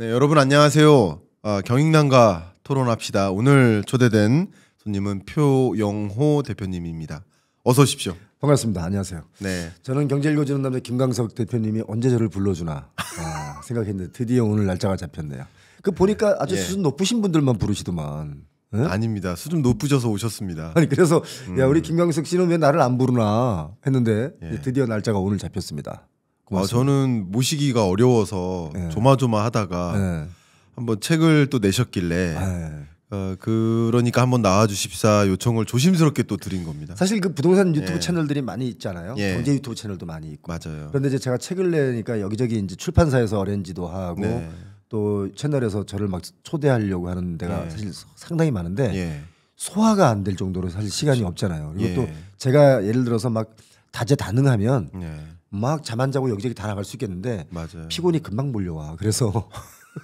네, 여러분 안녕하세요. 아, 경익난과 토론합시다. 오늘 초대된 손님은 표영호 대표님입니다. 어서 오십시오. 반갑습니다. 안녕하세요. 네. 저는 경제 읽어주는 남자 김강석 대표님이 언제 저를 불러주나 아, 생각했는데 드디어 오늘 날짜가 잡혔네요. 그 보니까 아주 예. 수준 높으신 분들만 부르시더만. 응? 아닙니다. 수준 높으셔서 오셨습니다. 아니 그래서 음. 야 우리 음. 김광석 씨는 왜 나를 안 부르나 했는데 예. 드디어 날짜가 오늘 잡혔습니다. 와, 아, 저는 모시기가 어려워서 네. 조마조마하다가 네. 한번 책을 또 내셨길래 네. 어, 그러니까 한번 나와주십사 요청을 조심스럽게 또 드린 겁니다. 사실 그 부동산 유튜브 예. 채널들이 많이 있잖아요. 예. 경제 유튜브 채널도 많이 있고. 맞아요. 그런데 이제 제가 책을 내니까 여기저기 이제 출판사에서 어렌지도 하고 네. 또 채널에서 저를 막 초대하려고 하는 데가 예. 사실 상당히 많은데 소화가 안 될 정도로 사실 시간이 그렇죠. 없잖아요. 그리고 또 제가 예를 들어서 막 다재다능하면 네. 막잠안 자고 여기저기 다 나갈 수 있겠는데 맞아요. 피곤이 금방 몰려와. 그래서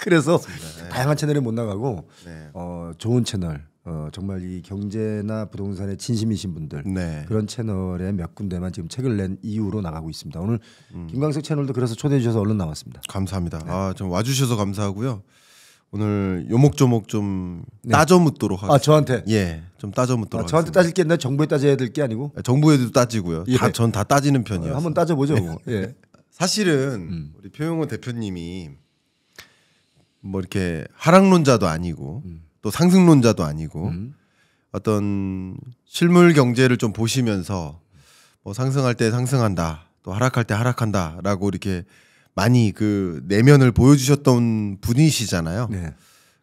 그래서 네. 다양한 채널에 못 나가고 네. 어, 좋은 채널 어, 정말 이 경제나 부동산에 진심이신 분들 네. 그런 채널에 몇 군데만 지금 책을 낸이유로 나가고 있습니다. 오늘 음. 김광석 채널도 그래서 초대해 주셔서 얼른 나왔습니다. 감사합니다. 네. 아, 좀 와주셔서 감사하고요. 오늘 요목조목 좀 네. 따져 묻도록 하겠습니다. 아 저한테 예, 좀 따져 아, 묻도록. 아, 저한테 따질 게 있나 정부에 따져야 될 게 아니고? 아, 정부에도 따지고요. 예. 다전 다 따지는 편이에요. 어, 한번 따져 보죠. 네. 예. 사실은 음. 우리 표용호 대표님이 뭐 이렇게 하락론자도 아니고 음. 또 상승론자도 아니고 음. 어떤 실물 경제를 좀 보시면서 뭐 상승할 때 상승한다 또 하락할 때 하락한다라고 이렇게 많이 그 내면을 보여주셨던 분이시잖아요. 네.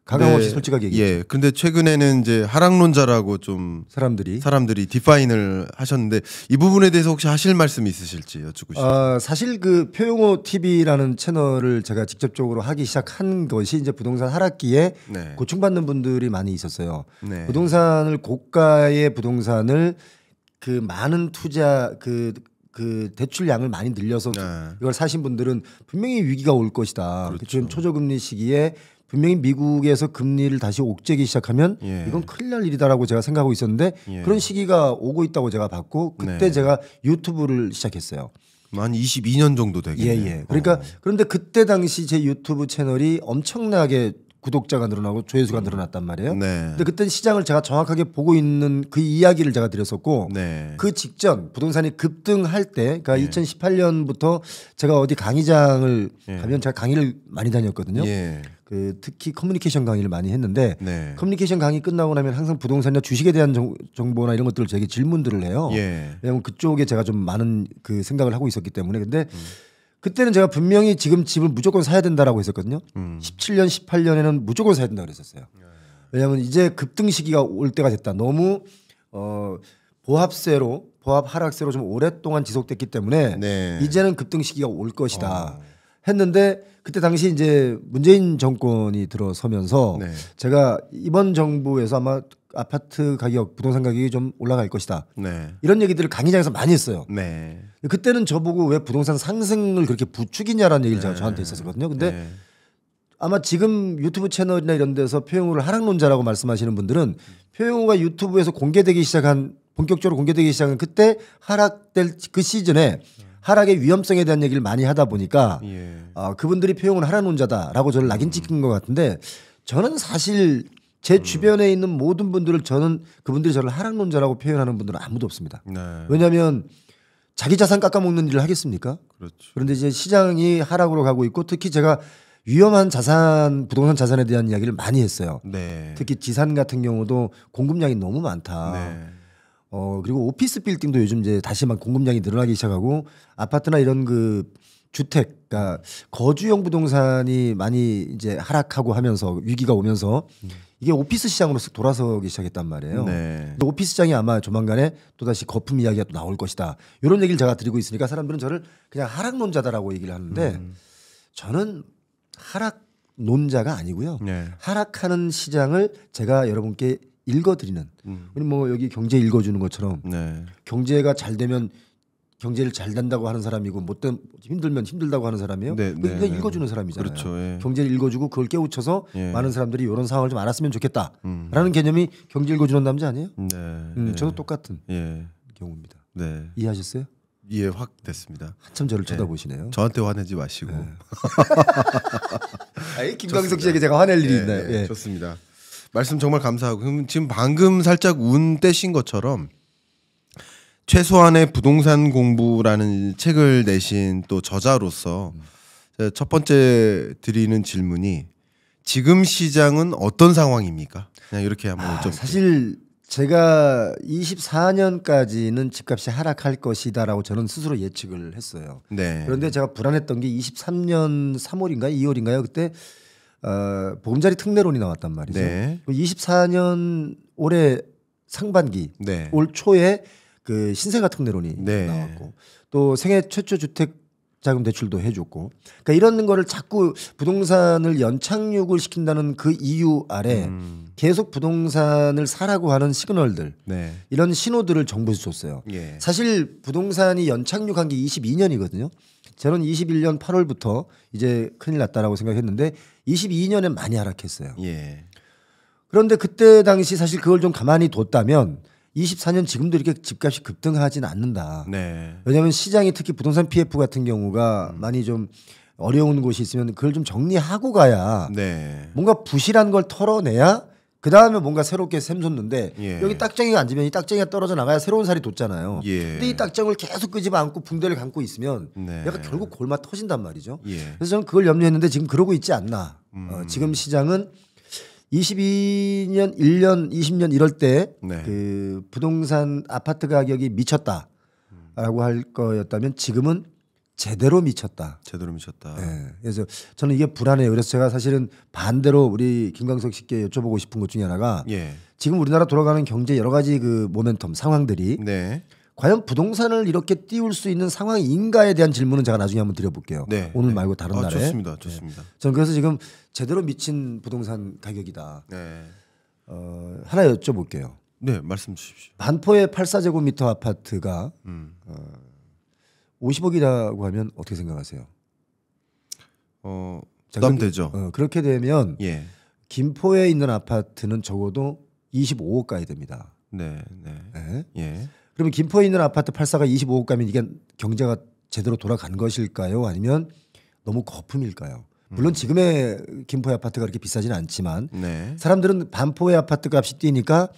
가감 없이 네. 솔직하게 얘기했 예. 근데 최근에는 이제 하락론자라고 좀 사람들이 사람들이 디파인을 하셨는데 이 부분에 대해서 혹시 하실 말씀 있으실지 여쭙고 싶어요. 아, 사실 그 표용호 TV라는 채널을 제가 직접적으로 하기 시작한 것이 이제 부동산 하락기에 네. 고충받는 분들이 많이 있었어요. 네. 부동산을 고가의 부동산을 그 많은 투자 그그 대출량을 많이 늘려서 네. 이걸 사신 분들은 분명히 위기가 올 것이다. 그렇죠. 그렇죠. 지금 초저금리 시기에 분명히 미국에서 금리를 다시 옥죄기 시작하면 예. 이건 큰일 날 일이다라고 제가 생각하고 있었는데 예. 그런 시기가 오고 있다고 제가 봤고 그때 네. 제가 유튜브를 시작했어요. 만 22년 정도 되겠네요. 예, 예. 그러니까 어. 그런데 그때 당시 제 유튜브 채널이 엄청나게 구독자가 늘어나고 조회수가 음. 늘어났단 말이에요. 네. 근데 그때 시장을 제가 정확하게 보고 있는 그 이야기를 제가 드렸었고 네. 그 직전 부동산이 급등할 때 그러니까 예. 2018년부터 제가 어디 강의장을 예. 가면 제가 강의를 많이 다녔거든요. 예. 그 특히 커뮤니케이션 강의를 많이 했는데 네. 커뮤니케이션 강의 끝나고 나면 항상 부동산이나 주식에 대한 정, 보나 이런 것들을 저에게 질문들을 해요. 예. 왜냐하면 그쪽에 제가 좀 많은 그 생각을 하고 있었기 때문에 근데 음. 그때는 제가 분명히 지금 집을 무조건 사야 된다라고 했었거든요. 음. 17년, 18년에는 무조건 사야 된다고 그랬었어요. 예. 왜냐하면 이제 급등 시기가 올 때가 됐다. 너무 어 보합세로 보합 하락세로 좀 오랫동안 지속됐기 때문에 네. 이제는 급등 시기가 올 것이다. 어. 했는데 그때 당시 이제 문재인 정권이 들어서면서 네. 제가 이번 정부에서 아마 아파트 가격, 부동산 가격이 좀 올라갈 것이다. 네. 이런 얘기들을 강의장에서 많이 했어요. 네. 그때는 저보고 왜 부동산 상승을 그렇게 부추기냐라는 얘기를 네. 저한테 했었거든요 근데 네. 아마 지금 유튜브 채널이나 이런 데서 표영우를 하락론자라고 말씀하시는 분들은 표영우가 유튜브에서 공개되기 시작한 본격적으로 공개되기 시작한 그때 하락될 그 시즌에 하락의 위험성에 대한 얘기를 많이 하다 보니까 예. 어, 그분들이 표용을 하라는 자다라고 저를 낙인 찍힌 것 같은데 저는 사실 제 음. 주변에 있는 모든 분들을 저는 그분들이 저를 하락론자라고 표현하는 분들은 아무도 없습니다. 네. 왜냐하면 자기 자산 깎아먹는 일을 하겠습니까? 그렇죠. 그런데 이제 시장이 하락으로 가고 있고 특히 제가 위험한 자산, 부동산 자산에 대한 이야기를 많이 했어요. 네. 특히 지산 같은 경우도 공급량이 너무 많다. 네. 어 그리고 오피스 빌딩도 요즘 이제 다시 막 공급량이 늘어나기 시작하고 아파트나 이런 그 주택, 그러니까 거주용 부동산이 많이 이제 하락하고 하면서 위기가 오면서 이게 오피스 시장으로 쓱 돌아서기 시작했단 말이에요. 네. 오피스 시장이 아마 조만간에 또 다시 거품 이야기가 또 나올 것이다. 이런 얘기를 제가 드리고 있으니까 사람들은 저를 그냥 하락론자다라고 얘기를 하는데 음. 저는 하락 논자가 아니고요. 네. 하락하는 시장을 제가 여러분께 읽어드리는 음. 뭐 여기 경제 읽어주는 것처럼 네. 경제가 잘 되면 경제를 잘 된다고 하는 사람이고 못된 힘들면 힘들다고 하는 사람이에요. 네, 그 네, 읽어주는 사람이잖아요. 그렇죠, 예. 경제를 읽어주고 그걸 깨우쳐서 예. 많은 사람들이 이런 상황을 좀 알았으면 좋겠다라는 음. 개념이 경제 읽어주는 남자 아니에요? 네, 음, 예. 저도 똑같은 예. 경우입니다. 네. 이해하셨어요? 이해 확 됐습니다. 한참 저를 예. 쳐다보시네요. 저한테 화내지 마시고. 아, 김광석 씨에게 제가 화낼 일이 예, 있나요? 좋습니다. 말씀 정말 감사하고 지금 방금 살짝 운 떼신 것처럼 최소한의 부동산 공부라는 책을 내신 또 저자로서 첫 번째 드리는 질문이 지금 시장은 어떤 상황입니까? 그냥 이렇게 한번 아, 좀 사실 제가 24년까지는 집값이 하락할 것이다라고 저는 스스로 예측을 했어요. 네. 그런데 제가 불안했던 게 23년 3월인가요, 2월인가요? 그때 어, 보금자리 특례론이 나왔단 말이죠. 네. 24년 올해 상반기 네. 올 초에 그 신생아 특례론이 네. 나왔고 또 생애 최초 주택 자금 대출도 해줬고 그러니까 이런 거를 자꾸 부동산을 연착륙을 시킨다는 그 이유 아래 음. 계속 부동산을 사라고 하는 시그널들 네. 이런 신호들을 정부에서 줬어요. 예. 사실 부동산이 연착륙한 게 22년이거든요. 저는 21년 8월부터 이제 큰일 났다라고 생각했는데 22년에 많이 하락했어요. 예. 그런데 그때 당시 사실 그걸 좀 가만히 뒀다면 24년 지금도 이렇게 집값이 급등하진 않는다. 네. 왜냐하면 시장이 특히 부동산 PF 같은 경우가 음. 많이 좀 어려운 곳이 있으면 그걸 좀 정리하고 가야 네. 뭔가 부실한 걸 털어내야 그 다음에 뭔가 새롭게 샘솟는데 예. 여기 딱쟁이가 앉으면 이 딱쟁이가 떨어져 나가야 새로운 살이 돋잖아요. 예. 근데 이 딱쟁을 계속 끄집어 안고 붕대를 감고 있으면 네. 얘가 결국 골마 터진단 말이죠. 예. 그래서 저는 그걸 염려했는데 지금 그러고 있지 않나. 어, 음. 어, 지금 시장은 22년, 1년, 20년 이럴 때그 네. 그 부동산 아파트 가격이 미쳤다라고 할 거였다면 지금은 제대로 미쳤다. 제대로 미쳤다. 네. 그래서 저는 이게 불안해요. 그래서 제가 사실은 반대로 우리 김광석 씨께 여쭤보고 싶은 것 중에 하나가 예. 지금 우리나라 돌아가는 경제 여러 가지 그 모멘텀 상황들이 네. 과연 부동산을 이렇게 띄울 수 있는 상황인가에 대한 질문은 제가 나중에 한번 드려볼게요. 네. 오늘 말고 다른 아, 날에. 좋습니다. 예. 좋습니다. 저는 그래서 지금 제대로 미친 부동산 가격이다. 네. 어, 하나 여쭤볼게요. 네, 말씀 주십시오. 반포의 84제곱미터 아파트가 음. 어, 50억이라고 하면 어떻게 생각하세요? 어, 부담되죠. 그, 어, 그렇게 되면 예. 김포에 있는 아파트는 적어도 25억 가야 됩니다. 네, 네. 네? 예. 그러면 김포에 있는 아파트 84가 25억 가면 이게 경제가 제대로 돌아간 것일까요? 아니면 너무 거품일까요? 물론 음. 지금의 김포의 아파트가 그렇게 비싸지는 않지만 네. 사람들은 반포의 아파트 값이 뛰니까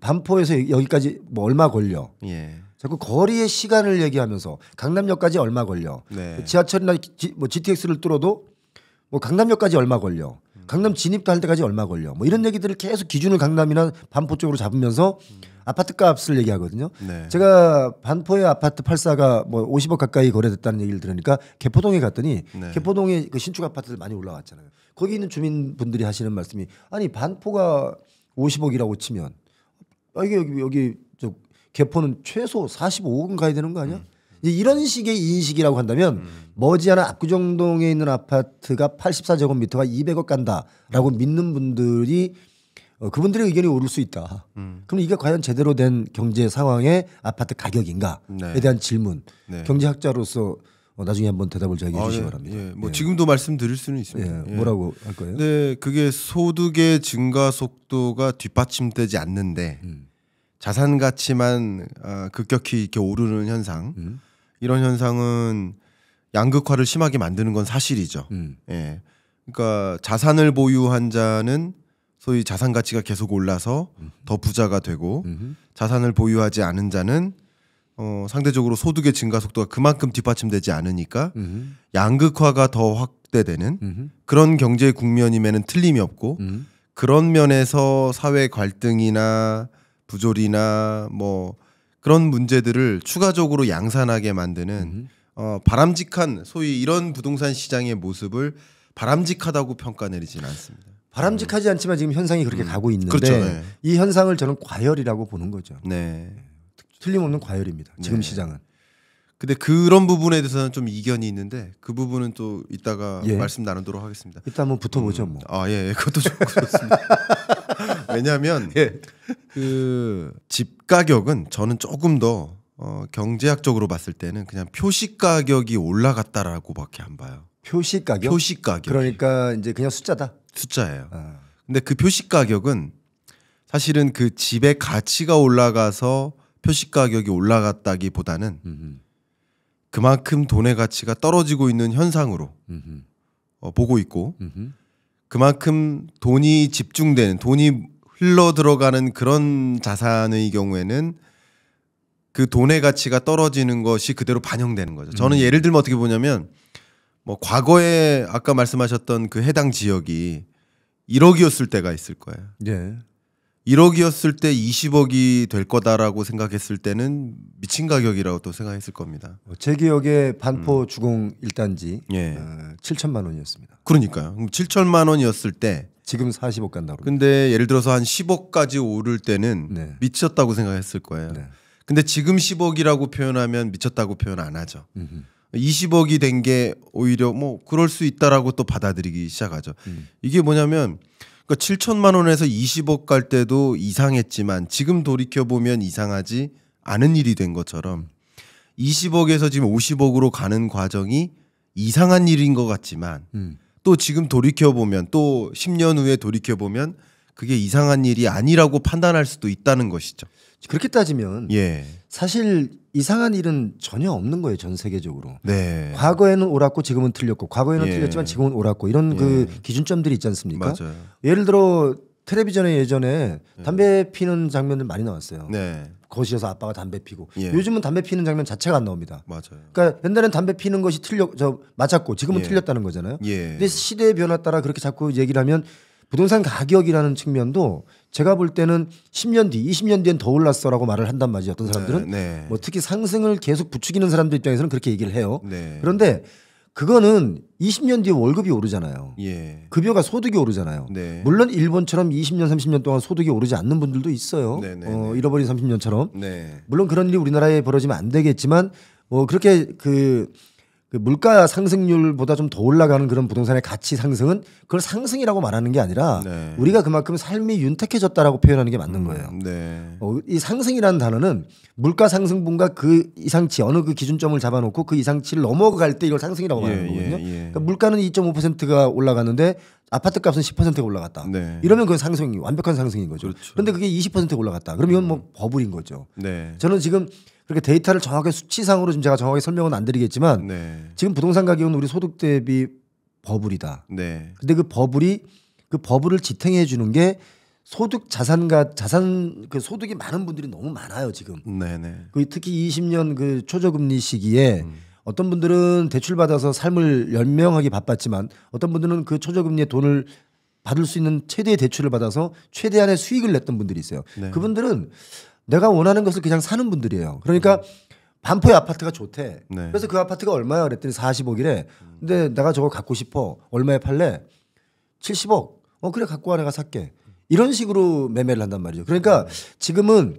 반포에서 여기까지 뭐 얼마 걸려. 예. 자꾸 거리의 시간을 얘기하면서 강남역까지 얼마 걸려. 네. 지하철이나 지, 뭐 GTX를 뚫어도 뭐 강남역까지 얼마 걸려. 강남 진입도 할 때까지 얼마 걸려. 뭐 이런 얘기들을 계속 기준을 강남이나 반포 쪽으로 잡으면서 음. 아파트 값을 얘기하거든요. 네. 제가 반포의 아파트 팔사가뭐 50억 가까이 거래됐다는 얘기를 들으니까 개포동에 갔더니 네. 개포동에 그 신축 아파트들 많이 올라왔잖아요. 거기 있는 주민분들이 하시는 말씀이 아니 반포가 50억이라고 치면 아 이게 여기 여기 저 개포는 최소 45억은 가야 되는 거 아니야? 음. 이런 식의 인식이라고 한다면 음. 머지않아 압구정동에 있는 아파트가 84제곱미터가 200억 간다라고 믿는 분들이 어, 그분들의 의견이 오를 수 있다. 음. 그럼 이게 과연 제대로 된 경제 상황의 아파트 가격인가에 네. 대한 질문. 네. 경제학자로서 어, 나중에 한번 대답을 저 제기해 아, 주시기 아, 바랍니다. 예. 뭐 예. 지금도 말씀드릴 수는 있습니다. 예. 예. 뭐라고 할 거예요? 네, 그게 소득의 증가 속도가 뒷받침되지 않는데 음. 자산 가치만 어, 급격히 이렇게 오르는 현상 음. 이런 현상은 양극화를 심하게 만드는 건 사실이죠. 음. 예. 그러니까 자산을 보유한 자는 소위 자산 가치가 계속 올라서 음더 부자가 되고 음 자산을 보유하지 않은 자는 어, 상대적으로 소득의 증가 속도가 그만큼 뒷받침되지 않으니까 음 양극화가 더 확대되는 그런 경제 국면임에는 틀림이 없고 음. 그런 면에서 사회 갈등이나 부조리나 뭐 그런 문제들을 추가적으로 양산하게 만드는 음. 어, 바람직한 소위 이런 부동산 시장의 모습을 바람직하다고 평가 내리지는 않습니다. 바람직하지 않지만 지금 현상이 그렇게 음. 가고 있는데 그렇죠, 네. 이 현상을 저는 과열이라고 보는 거죠. 네. 틀림없는 과열입니다. 지금 네. 시장은. 근데 그런 부분에 대해서는 좀 이견이 있는데 그 부분은 또 이따가 예. 말씀 나누도록 하겠습니다. 일단 한번 붙어보죠 뭐. 음. 뭐. 아 예, 예. 그것도 좋습니다. 왜냐하면 예. 그집 가격은 저는 조금 더 어, 경제학적으로 봤을 때는 그냥 표시 가격이 올라갔다라고밖에 안 봐요. 표시 가격? 표시 가격. 그러니까 이제 그냥 숫자다. 숫자예요. 아. 근데 그 표시 가격은 사실은 그 집의 가치가 올라가서 표시 가격이 올라갔다기보다는 음흠. 그만큼 돈의 가치가 떨어지고 있는 현상으로 어, 보고 있고 음흠. 그만큼 돈이 집중되는 돈이 흘러 들어가는 그런 자산의 경우에는 그 돈의 가치가 떨어지는 것이 그대로 반영되는 거죠. 저는 음. 예를 들면 어떻게 보냐면 뭐 과거에 아까 말씀하셨던 그 해당 지역이 1억이었을 때가 있을 거예요. 예. 1억이었을 때 20억이 될 거다라고 생각했을 때는 미친 가격이라고 또 생각했을 겁니다. 뭐 제 기억에 반포 음. 주공 1단지 예. 어, 7천만 원이었습니다. 그러니까요. 그럼 7천만 원이었을 때 지금 40억 간다고. 근데 예를 들어서 한 10억까지 오를 때는 네. 미쳤다고 생각했을 거예요. 네. 근데 지금 10억이라고 표현하면 미쳤다고 표현 안 하죠. 음흠. 20억이 된 게 오히려 뭐 그럴 수 있다라고 또 받아들이기 시작하죠. 음. 이게 뭐냐면 그러니까 7천만 원에서 20억 갈 때도 이상했지만 지금 돌이켜 보면 이상하지 않은 일이 된 것처럼 20억에서 지금 50억으로 가는 과정이 이상한 일인 것 같지만 음. 또 지금 돌이켜 보면 또 10년 후에 돌이켜 보면 그게 이상한 일이 아니라고 판단할 수도 있다는 것이죠. 그렇게 따지면 예. 사실 이상한 일은 전혀 없는 거예요 전 세계적으로. 네. 과거에는 옳았고 지금은 틀렸고 과거에는 예. 틀렸지만 지금은 옳았고 이런 예. 그 기준점들이 있지 않습니까? 맞아요. 예를 들어 텔레비전에 예전에 예. 담배 피는 장면들 많이 나왔어요. 네. 거실에서 아빠가 담배 피고 예. 요즘은 담배 피는 장면 자체가 안 나옵니다. 맞아요. 그러니까 옛날에는 담배 피는 것이 틀렸저 맞았고 지금은 예. 틀렸다는 거잖아요. 예. 근데 시대의 변화 따라 그렇게 자꾸 얘기를 하면 부동산 가격이라는 측면도 제가 볼 때는 10년 뒤, 20년 뒤엔 더 올랐어라고 말을 한단 말이죠. 어떤 네, 사람들은 네, 네. 뭐 특히 상승을 계속 부추기는 사람들 입장에서는 그렇게 얘기를 해요. 네. 그런데 그거는 20년 뒤에 월급이 오르잖아요. 예. 급여가 소득이 오르잖아요. 네. 물론 일본처럼 20년, 30년 동안 소득이 오르지 않는 분들도 있어요. 네, 어, 잃어버린 30년처럼. 물론 그런 일이 우리나라에 벌어지면 안 되겠지만 뭐 그렇게 그그 물가 상승률보다 좀 더 올라가는 그런 부동산의 가치 상승은 그걸 상승이라고 말하는 게 아니라 네. 우리가 그만큼 삶이 윤택해졌다라고 표현하는 게 맞는 거예요. 음, 네. 어, 이 상승이라는 단어는 물가 상승분과 그 이상치 어느 그 기준점을 잡아놓고 그 이상치를 넘어갈 때 이걸 상승이라고 예, 말하는 예, 거거든요. 예, 예. 그러니까 물가는 2.5%가 올라갔는데 아파트 값은 10%가 올라갔다. 네. 이러면 그건 상승이 완벽한 상승인 거죠. 그렇죠. 그런데 그게 20%가 올라갔다. 그럼 이건 뭐 음. 버블인 거죠. 네. 저는 지금 그렇게 데이터를 정확하게 수치상으로 지금 제가 정확하게 설명은 안 드리겠지만 네. 지금 부동산 가격은 우리 소득 대비 버블이다. 네. 근데 그 버블이 그 버블을 지탱해 주는 게 소득 자산과 자산 그 소득이 많은 분들이 너무 많아요 지금. 네네. 네. 그 특히 20년 그 초저금리 시기에 음. 어떤 분들은 대출 받아서 삶을 연명하기 바빴지만 어떤 분들은 그 초저금리에 돈을 받을 수 있는 최대의 대출을 받아서 최대한의 수익을 냈던 분들이 있어요. 네. 그분들은 내가 원하는 것을 그냥 사는 분들이에요. 그러니까 음. 반포의 아파트가 좋대. 네. 그래서 그 아파트가 얼마야 그랬더니 40억이래. 근데 내가 저걸 갖고 싶어. 얼마에 팔래? 70억. 어 그래 갖고 와 내가 살게. 이런 식으로 매매를 한단 말이죠. 그러니까 음. 지금은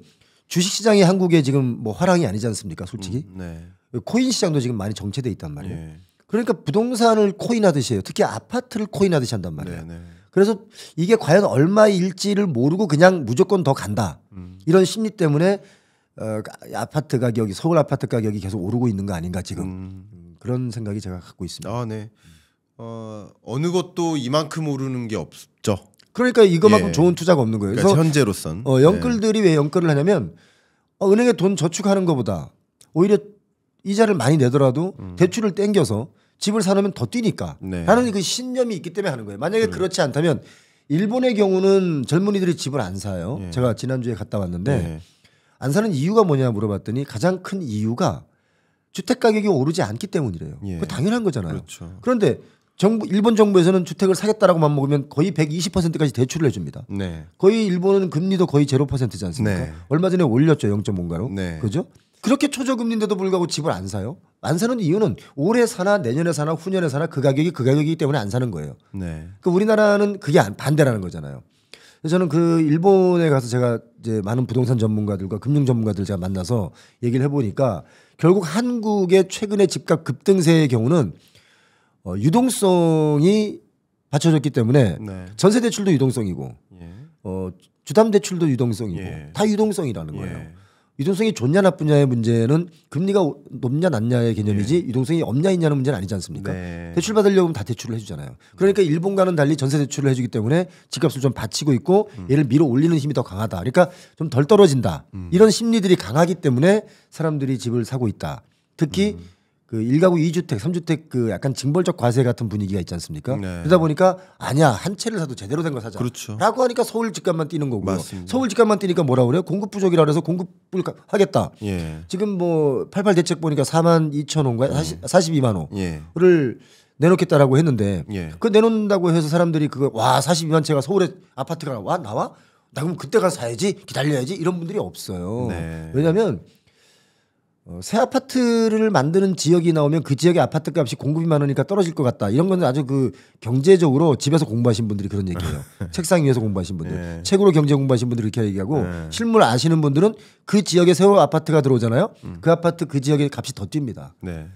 주식 시장이 한국에 지금 뭐 화랑이 아니지 않습니까? 솔직히. 음, 네. 코인 시장도 지금 많이 정체돼 있단 말이에요. 네. 그러니까 부동산을 코인하듯이 해요. 특히 아파트를 코인하듯이 한단 말이에요. 네, 네. 그래서 이게 과연 얼마일지를 모르고 그냥 무조건 더 간다. 음. 이런 심리 때문에 어, 아파트 가격이 서울 아파트 가격이 계속 오르고 있는 거 아닌가 지금 음. 음 그런 생각이 제가 갖고 있습니다. 아 네. 어, 어느 것도 이만큼 오르는 게 없죠. 그러니까 이거만큼 예. 좋은 투자가 없는 거예요. 그러니까 그래서 현재로선 어, 연끌들이 예. 왜연끌을 하냐면 어, 은행에 돈 저축하는 것보다 오히려 이자를 많이 내더라도 음. 대출을 땡겨서 집을 사놓으면 더 뛰니까 네. 라는 그 신념이 있기 때문에 하는 거예요. 만약에 음. 그렇지 않다면 일본의 경우는 젊은이들이 집을 안 사요. 네. 제가 지난주에 갔다 왔는데 네. 안 사는 이유가 뭐냐 물어봤더니 가장 큰 이유가 주택 가격이 오르지 않기 때문이래요. 예. 그 당연한 거잖아요. 그렇죠. 그런데 정부 일본 정부에서는 주택을 사겠다라고 만 먹으면 거의 120%까지 대출을 해줍니다. 네. 거의 일본은 금리도 거의 0 퍼센트지 않습니까? 네. 얼마 전에 올렸죠 0뭔가로 네. 그죠? 그렇게 초저금리인데도 불구하고 집을 안 사요. 안 사는 이유는 올해 사나 내년에 사나 후년에 사나 그 가격이 그 가격이기 때문에 안 사는 거예요. 네. 그 우리나라는 그게 반대라는 거잖아요. 그래서 저는 그 일본에 가서 제가 이제 많은 부동산 전문가들과 금융 전문가들 제가 만나서 얘기를 해보니까 결국 한국의 최근의 집값 급등세의 경우는 어, 유동성이 받쳐졌기 때문에 네. 전세 대출도 유동성이고 예. 어, 주담 대출도 유동성이고 예. 다 유동성이라는 거예요. 예. 유동성이 좋냐 나쁘냐의 문제는 금리가 높냐 낮냐의 개념이지 네. 유동성이 없냐 있냐는 문제는 아니지 않습니까? 네. 대출 받으려면 다 대출을 해주잖아요. 그러니까 일본과는 달리 전세 대출을 해주기 때문에 집값을 좀 받치고 있고 음. 얘를 밀어 올리는 힘이 더 강하다. 그러니까 좀 덜 떨어진다. 음. 이런 심리들이 강하기 때문에 사람들이 집을 사고 있다. 특히 음. 그 1가구 2주택, 3주택 그 약간 징벌적 과세 같은 분위기가 있지 않습니까? 네. 그러다 보니까 아니야 한 채를 사도 제대로 된걸 사자. 그렇죠. 라고 하니까 서울 집값만 뛰는 거고요. 맞습니다. 서울 집값만 뛰니까 뭐라 그래요? 공급 부족이라 그래서 공급을 하겠다. 예. 지금 뭐88 대책 보니까 4만 2천 원과 음. 42만 원을 예. 내놓겠다라고 했는데 예. 그 내놓는다고 해서 사람들이 그거 와 42만 채가 서울에 아파트가 와 나와? 나 그럼 그때 가서 사야지 기다려야지 이런 분들이 없어요. 네. 왜냐하면 어, 새 아파트를 만드는 지역이 나오면 그 지역의 아파트 값이 공급이 많으니까 떨어질 것 같다. 이런 건 아주 그 경제적으로 집에서 공부하신 분들이 그런 얘기예요. 네. 책상 위에서 공부하신 분들, 네. 책으로 경제 공부하신 분들이 이렇게 얘기하고 네. 실물 아시는 분들은 그 지역에 새로 아파트가 들어오잖아요. 음. 그 아파트 그 지역의 값이 더 뜁니다. 네.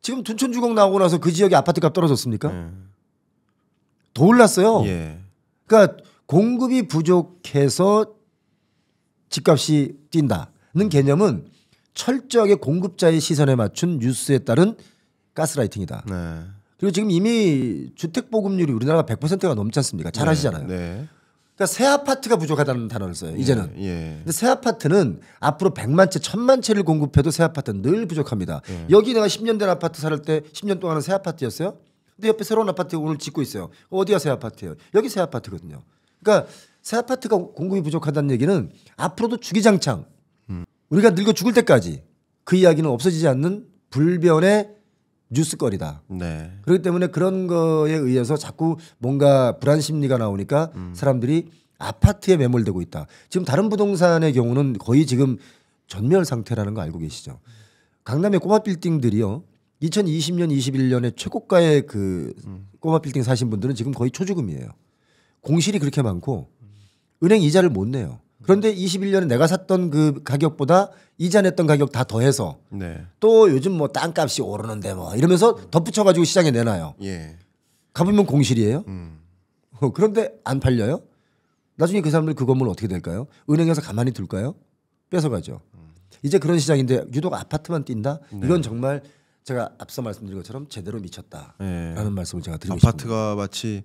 지금 둔촌주공 나오고 나서 그 지역의 아파트 값 떨어졌습니까? 네. 더 올랐어요. 예. 그러니까 공급이 부족해서 집값이 뛴다는 개념은 철저하게 공급자의 시선에 맞춘 뉴스에 따른 가스라이팅이다. 네. 그리고 지금 이미 주택 보급률이 우리나라가 100%가 넘지 않습니까? 네. 잘 아시잖아요. 네. 그러니까 새 아파트가 부족하다는 단어를 써요. 이제는. 예, 예. 근데 새 아파트는 앞으로 100만 채, 1000만 채를 공급해도 새 아파트는 늘 부족합니다. 예. 여기 내가 10년 된 아파트 살 때 10년 동안은 새 아파트였어요. 근데 옆에 새로운 아파트 오늘 짓고 있어요. 어디가 새 아파트예요? 여기 새 아파트거든요. 그러니까 새 아파트가 공급이 부족하다는 얘기는 앞으로도 주기장창 우리가 늙어 죽을 때까지 그 이야기는 없어지지 않는 불변의 뉴스거리다. 네. 그렇기 때문에 그런 거에 의해서 자꾸 뭔가 불안 심리가 나오니까 음. 사람들이 아파트에 매몰되고 있다. 지금 다른 부동산의 경우는 거의 지금 전멸 상태라는 거 알고 계시죠? 강남의 꼬마 빌딩들이요. 2020년 21년에 최고가의 그 음. 꼬마 빌딩 사신 분들은 지금 거의 초주금이에요. 공실이 그렇게 많고 은행 이자를 못 내요. 그런데 21년에 내가 샀던 그 가격보다 이전했던 가격 다 더해서 네. 또 요즘 뭐 땅값이 오르는데 뭐 이러면서 덧붙여가지고 시장에 내놔요. 예. 가보면 공실이에요. 음. 어, 그런데 안 팔려요. 나중에 그 사람들 그 건물 어떻게 될까요? 은행에서 가만히 둘까요? 뺏어가죠. 음. 이제 그런 시장인데 유독 아파트만 뛴다. 네. 이건 정말 제가 앞서 말씀드린 것처럼 제대로 미쳤다라는 네. 말씀을 제가 드리고 아파트가 싶습니다. 마치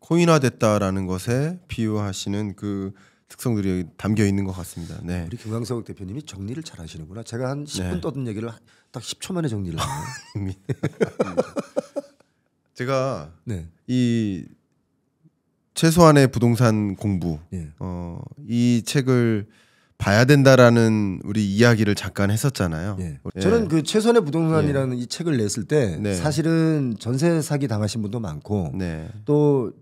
코인화됐다라는 것에 비유하시는 그 특성들이 담겨 있는 것 같습니다. 네. 우리 김광석 대표님이 정리를 잘 하시는구나. 제가 한 10분 네. 떠든 얘기를 딱 10초 만에 정리를 아, 하네요. 제가 네. 이 최소한의 부동산 공부 네. 어, 이 책을 봐야 된다라는 우리 이야기를 잠깐 했었잖아요. 예. 예. 저는 그 최선의 부동산이라는 예. 이 책을 냈을 때 네. 사실은 전세 사기 당하신 분도 많고 네. 또